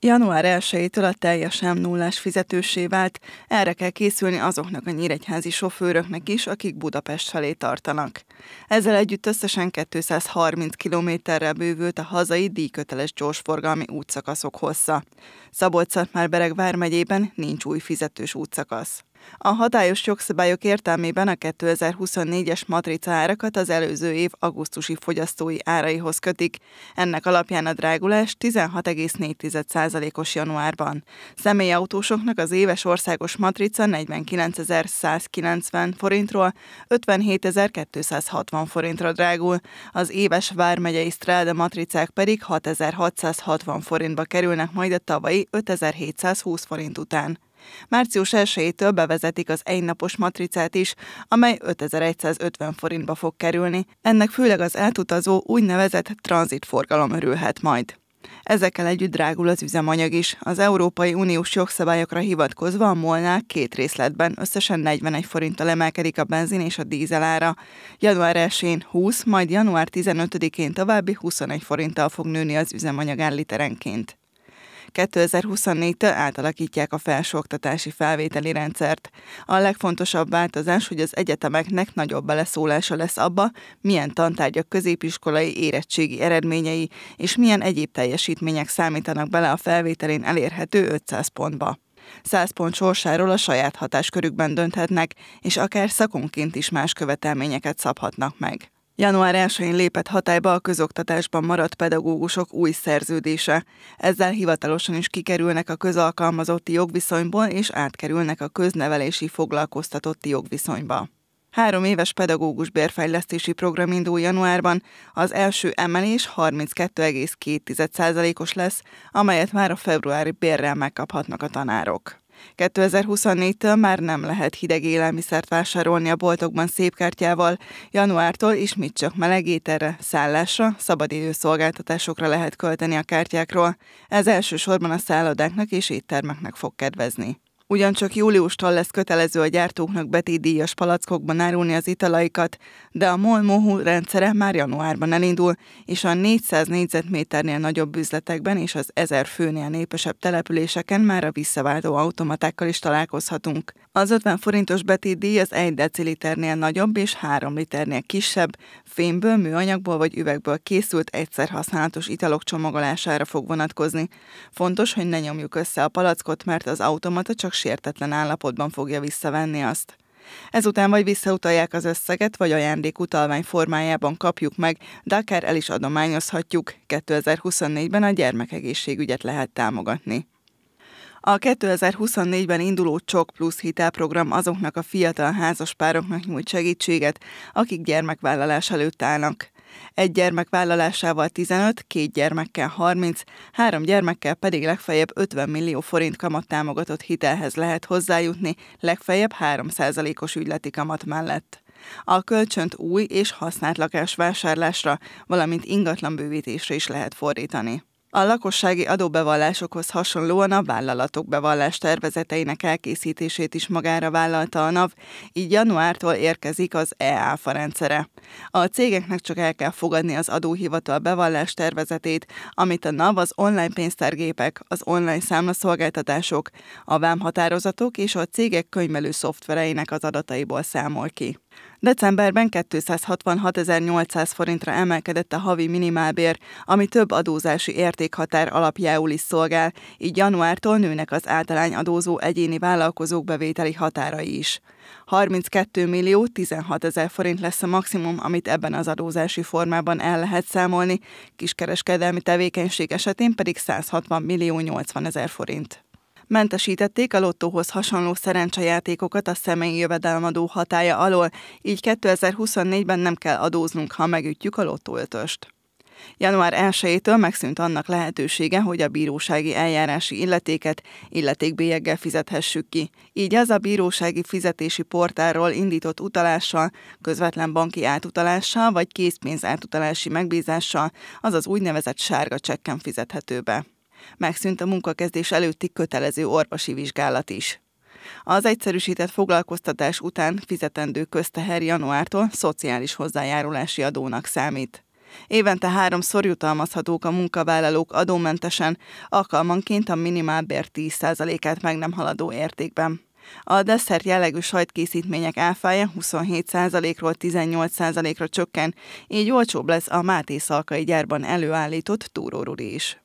Január 1-től a teljesen nullás fizetősé vált, erre kell készülni azoknak a nyíregyházi sofőröknek is, akik Budapest felé tartanak. Ezzel együtt összesen 230 kilométerrel bővült a hazai díjköteles gyorsforgalmi útszakaszok hossza. szabolcs szatmár bereg vármegyében nincs új fizetős útszakasz. A hatályos jogszabályok értelmében a 2024-es matrica árakat az előző év augusztusi fogyasztói áraihoz kötik. Ennek alapján a drágulás 16,4%-os januárban. Személyautósoknak az éves országos matrica 49.190 forintról 57.260 forintra drágul, az éves vármegyei Strada matricák pedig 6.660 forintba kerülnek majd a tavalyi 5.720 forint után. Március 1-től bevezetik az egynapos matricát is, amely 5150 forintba fog kerülni. Ennek főleg az átutazó úgynevezett tranzitforgalom örülhet majd. Ezekkel együtt drágul az üzemanyag is. Az Európai Uniós jogszabályokra hivatkozva a molnál két részletben összesen 41 forinttal emelkedik a benzin és a dízelára. Január 1-én 20, majd január 15-én további 21 forinttal fog nőni az üzemanyag literenként. 2024-től átalakítják a felsőoktatási felvételi rendszert. A legfontosabb változás, hogy az egyetemeknek nagyobb beleszólása lesz abba, milyen tantárgyak középiskolai érettségi eredményei és milyen egyéb teljesítmények számítanak bele a felvételén elérhető 500 pontba. 100 pont sorsáról a saját hatáskörükben dönthetnek, és akár szakonként is más követelményeket szabhatnak meg. Január 1-én lépett hatályba a közoktatásban maradt pedagógusok új szerződése. Ezzel hivatalosan is kikerülnek a közalkalmazotti jogviszonyból és átkerülnek a köznevelési foglalkoztatotti jogviszonyba. Három éves pedagógus bérfejlesztési program indul januárban, az első emelés 32,2%-os lesz, amelyet már a februári bérrel megkaphatnak a tanárok. 2024-től már nem lehet hideg élelmiszert vásárolni a boltokban szép kártyával, januártól ismét csak meleg ételre, szállásra, szabadidőszolgáltatásokra lehet költeni a kártyákról. Ez elsősorban a szállodáknak és éttermeknek fog kedvezni. Ugyancsak júliustól lesz kötelező a gyártóknak betétdíjas palackokban árulni az italaikat, de a MOL MOHU rendszere már januárban elindul, és a 400 négyzetméternél nagyobb üzletekben és az 1000 főnél népesebb településeken már a visszaváltó automatákkal is találkozhatunk. Az 50 forintos betétdíj az 1 deciliternél nagyobb és 3 liternél kisebb, fémből, műanyagból vagy üvegből készült egyszer használatos italok csomagolására fog vonatkozni. Fontos, hogy ne nyomjuk össze a palackot, mert az automata csak sértetlen állapotban fogja visszavenni azt. Ezután vagy visszautalják az összeget, vagy ajándékutalvány formájában kapjuk meg, de akár el is adományozhatjuk. 2024-ben a gyermekegészségügyet lehet támogatni. A 2024-ben induló Csok Plusz hitelprogram azoknak a fiatal házaspároknak nyújt segítséget, akik gyermekvállalás előtt állnak. Egy gyermek vállalásával 15, két gyermekkel 30, három gyermekkel pedig legfeljebb 50 millió forint kamattámogatott hitelhez lehet hozzájutni, legfeljebb 3%-os ügyleti kamat mellett. A kölcsönt új és használt lakás vásárlásra, valamint ingatlan bővítésre is lehet fordítani. A lakossági adóbevallásokhoz hasonlóan a vállalatok bevallás tervezeteinek elkészítését is magára vállalta a NAV, így januártól érkezik az EÁFA rendszere. A cégeknek csak el kell fogadni az adóhivatal bevallás tervezetét, amit a NAV az online pénztárgépek, az online számlaszolgáltatások, a vámhatározatok és a cégek könyvelő szoftvereinek az adataiból számol ki. Decemberben 266.800 forintra emelkedett a havi minimálbér, ami több adózási értékhatár alapjául is szolgál, így januártól nőnek az általány adózó egyéni vállalkozók bevételi határai is. 32 millió 16 ezer forint lesz a maximum, amit ebben az adózási formában el lehet számolni, kiskereskedelmi tevékenység esetén pedig 160 millió 80 ezer forint. Mentesítették a lottóhoz hasonló szerencsejátékokat a személyi jövedelmadó hatája alól, így 2024-ben nem kell adóznunk, ha megütjük a lottóöltöst. Január 1-től megszűnt annak lehetősége, hogy a bírósági eljárási illetéket illetékbélyeggel fizethessük ki. Így az a bírósági fizetési portálról indított utalással, közvetlen banki átutalással vagy készpénz átutalási megbízással, azaz úgynevezett sárga csekken fizethető be. Megszűnt a munkakezdés előtti kötelező orvosi vizsgálat is. Az egyszerűsített foglalkoztatás után fizetendő közteher januártól szociális hozzájárulási adónak számít. Évente háromszor jutalmazhatók a munkavállalók adómentesen, alkalmanként a minimálbér 10%-át meg nem haladó értékben. A desszert jellegű sajtkészítmények áfája 27%-ról 18%-ra csökken, így olcsóbb lesz a Máté Szalkai gyárban előállított túrórudi is.